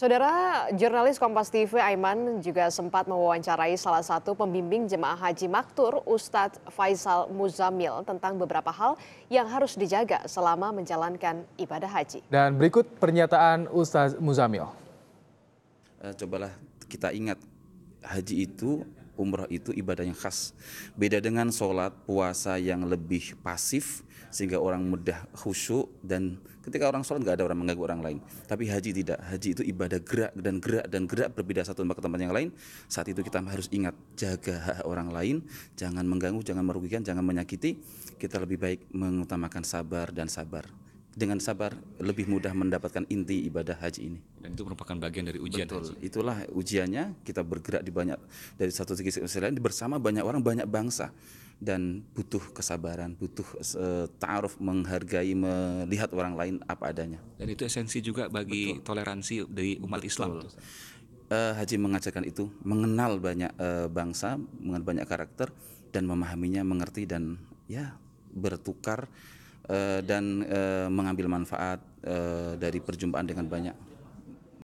Saudara jurnalis Kompas TV Aiman juga sempat mewawancarai salah satu pembimbing jemaah haji maktur Ustadz Faisal Muzamil tentang beberapa hal yang harus dijaga selama menjalankan ibadah haji. Dan berikut pernyataan Ustadz Muzamil. Eh, cobalah kita ingat haji itu Umroh itu ibadah yang khas. Beda dengan sholat, puasa yang lebih pasif sehingga orang mudah khusyuk dan ketika orang sholat nggak ada orang mengganggu orang lain. Tapi haji tidak. Haji itu ibadah gerak dan gerak dan gerak berbeda satu tempat ke tempat yang lain. Saat itu kita harus ingat jaga hak orang lain, jangan mengganggu, jangan merugikan, jangan menyakiti. Kita lebih baik mengutamakan sabar dan sabar dengan sabar lebih mudah mendapatkan inti ibadah haji ini. Dan itu merupakan bagian dari ujian Betul. Haji. Itulah ujiannya kita bergerak di banyak dari satu segi ke lain bersama banyak orang banyak bangsa dan butuh kesabaran, butuh uh, ta'aruf menghargai melihat orang lain apa adanya. Dan itu esensi juga bagi Betul. toleransi dari umat Betul. Islam. Uh, haji mengajarkan itu, mengenal banyak uh, bangsa, mengenal banyak karakter dan memahaminya, mengerti dan ya bertukar Eh, dan eh, mengambil manfaat eh, dari perjumpaan dengan banyak